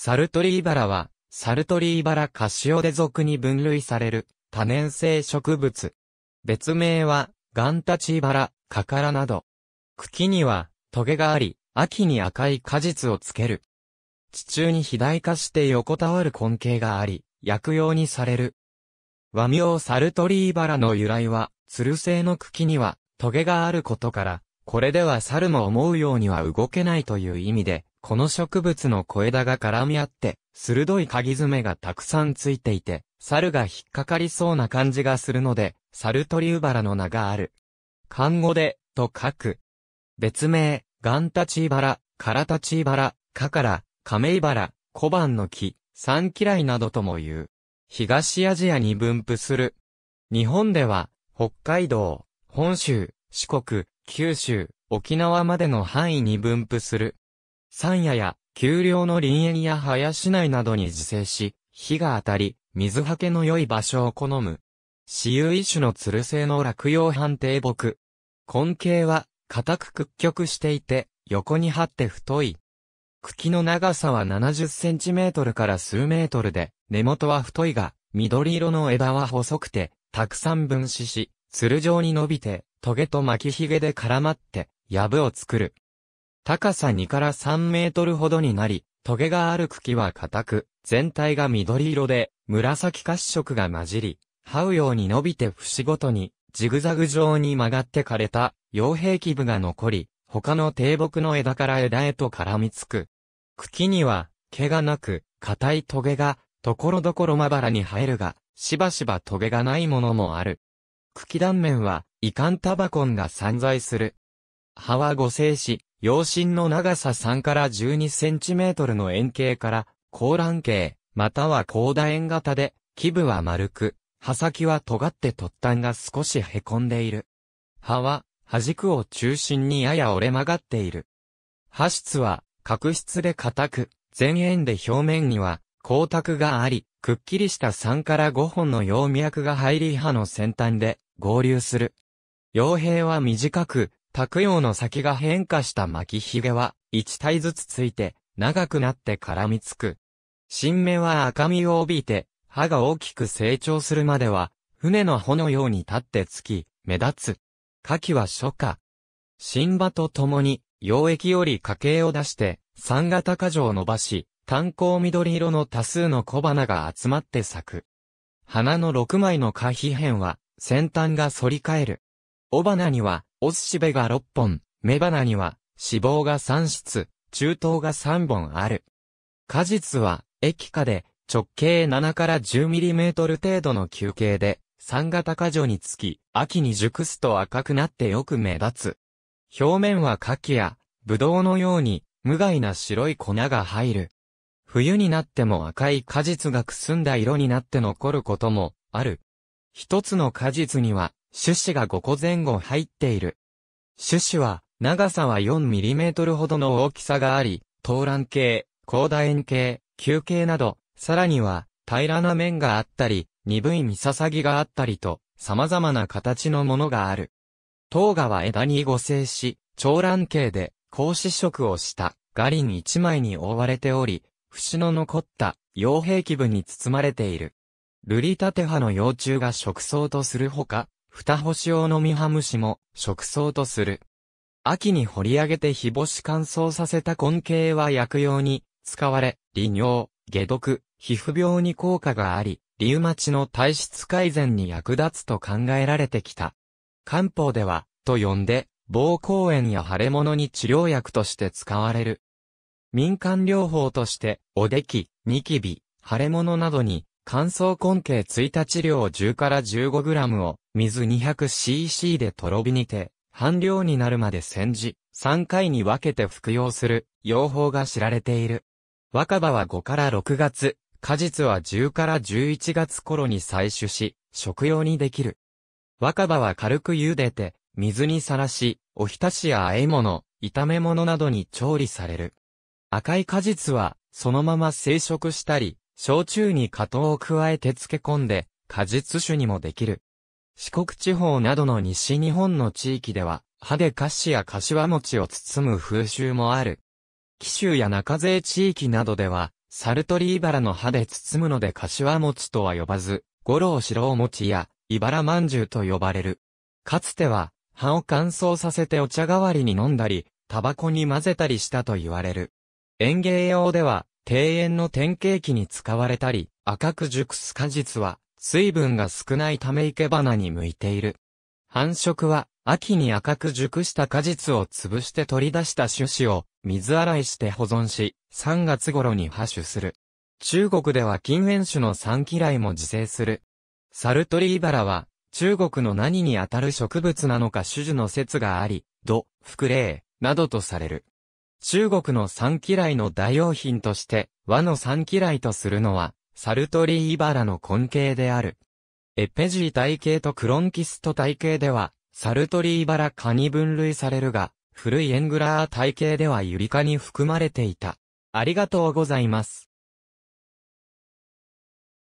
サルトリーバラは、サルトリーバラカシオデ属に分類される、多年生植物。別名は、ガンタチーバラ、カカラなど。茎には、トゲがあり、秋に赤い果実をつける。地中に肥大化して横たわる根茎があり、薬用にされる。和名サルトリーバラの由来は、ツル性の茎には、トゲがあることから、これでは猿も思うようには動けないという意味で、この植物の小枝が絡み合って、鋭い鍵爪がたくさんついていて、猿が引っかかりそうな感じがするので、サルトリウバラの名がある。漢語で、と書く。別名、ガンタチイバラ、カラタチイバラ、カカラ、カメイバラ、小判の木、三嫌いなどとも言う。東アジアに分布する。日本では、北海道、本州、四国、九州、沖縄までの範囲に分布する。山野や丘陵の林園や林内などに自生し、日が当たり、水はけの良い場所を好む。私有一種の鶴製性の落葉判定木。根茎は、硬く屈曲していて、横に張って太い。茎の長さは70センチメートルから数メートルで、根元は太いが、緑色の枝は細くて、たくさん分子し、鶴状に伸びて、トゲと巻きひげで絡まって、藪を作る。高さ2から3メートルほどになり、トゲがある茎は硬く、全体が緑色で、紫褐色が混じり、這うように伸びて節ごとに、ジグザグ状に曲がって枯れた、傭兵器部が残り、他の低木の枝から枝へと絡みつく。茎には、毛がなく、硬いトゲが、ところどころまばらに生えるが、しばしばトゲがないものもある。茎断面は、いかんタバコンが散在する。葉は五星子、陽心の長さ3から12センチメートルの円形から、高卵形、または高楕円型で、基部は丸く、葉先は尖って突端が少し凹んでいる。葉は、葉軸を中心にやや折れ曲がっている。葉質は、角質で硬く、前縁で表面には、光沢があり、くっきりした3から5本の葉脈が入り葉の先端で合流する。葉柄は短く、卓用の先が変化した巻き髭は、一体ずつついて、長くなって絡みつく。新芽は赤みを帯びて、歯が大きく成長するまでは、船の帆のように立ってつき、目立つ。牡蠣は初夏。新葉と共に、溶液より家計を出して、三型果樹を伸ばし、炭鉱緑色の多数の小花が集まって咲く。花の6枚の花皮片は、先端が反り返る。雄花には、雄しべが6本、雌花には、脂肪が3室、中等が3本ある。果実は、液化で、直径7から 10mm 程度の球形で、三型果樹につき、秋に熟すと赤くなってよく目立つ。表面は牡蠣や、ブドウのように、無害な白い粉が入る。冬になっても赤い果実がくすんだ色になって残ることも、ある。一つの果実には、種子が5個前後入っている。種子は、長さは4トルほどの大きさがあり、東蘭形、高楕円形、球形など、さらには、平らな面があったり、鈍い三さぎがあったりと、様々な形のものがある。糖芽は枝に互生し、長蘭形で、高子色をしたガリン一枚に覆われており、節の残った傭兵器部に包まれている。ルリタテハの幼虫が食草とするほか、二星を飲みハムシも食草とする。秋に掘り上げて日干し乾燥させた根茎は薬用に使われ、利尿、下毒、皮膚病に効果があり、リウマチの体質改善に役立つと考えられてきた。漢方では、と呼んで、膀胱炎や腫れ物に治療薬として使われる。民間療法として、おでき、ニキビ、腫れ物などに乾燥根茎1日量10から 15g を水 200cc でとろ火にて、半量になるまで煎じ、3回に分けて服用する、用法が知られている。若葉は5から6月、果実は10から11月頃に採取し、食用にできる。若葉は軽く茹でて、水にさらし、おひたしや和え物、炒め物などに調理される。赤い果実は、そのまま生食したり、焼酎に果糖を加えて漬け込んで、果実酒にもできる。四国地方などの西日本の地域では、歯で菓子や柏餅を包む風習もある。紀州や中勢地域などでは、サルトリイバラの歯で包むので柏餅とは呼ばず、五郎白餅や、イバラ饅頭と呼ばれる。かつては、歯を乾燥させてお茶代わりに飲んだり、タバコに混ぜたりしたと言われる。園芸用では、庭園の典型機に使われたり、赤く熟す果実は、水分が少ないため生け花に向いている。繁殖は、秋に赤く熟した果実を潰して取り出した種子を、水洗いして保存し、3月頃に破種する。中国では禁煙種の三嫌いも自生する。サルトリーバラは、中国の何にあたる植物なのか種々の説があり、土、福霊、などとされる。中国の三嫌いの代用品として、和の三嫌いとするのは、サルトリーイバラの根系である。エペジー体系とクロンキスト体系では、サルトリーイバラ科に分類されるが、古いエングラー体系ではユリ科に含まれていた。ありがとうございます。